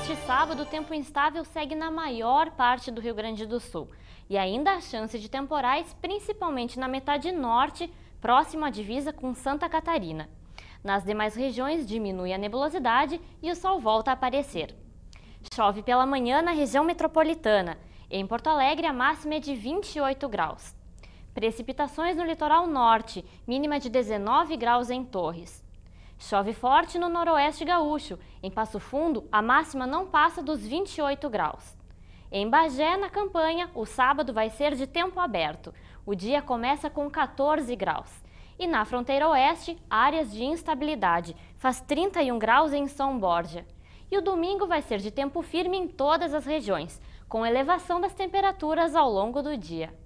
Neste sábado, o tempo instável segue na maior parte do Rio Grande do Sul. E ainda há chance de temporais, principalmente na metade norte, próximo à divisa com Santa Catarina. Nas demais regiões, diminui a nebulosidade e o sol volta a aparecer. Chove pela manhã na região metropolitana. Em Porto Alegre, a máxima é de 28 graus. Precipitações no litoral norte, mínima de 19 graus em Torres. Chove forte no noroeste gaúcho. Em Passo Fundo, a máxima não passa dos 28 graus. Em Bagé, na campanha, o sábado vai ser de tempo aberto. O dia começa com 14 graus. E na fronteira oeste, áreas de instabilidade. Faz 31 graus em São Borja. E o domingo vai ser de tempo firme em todas as regiões, com elevação das temperaturas ao longo do dia.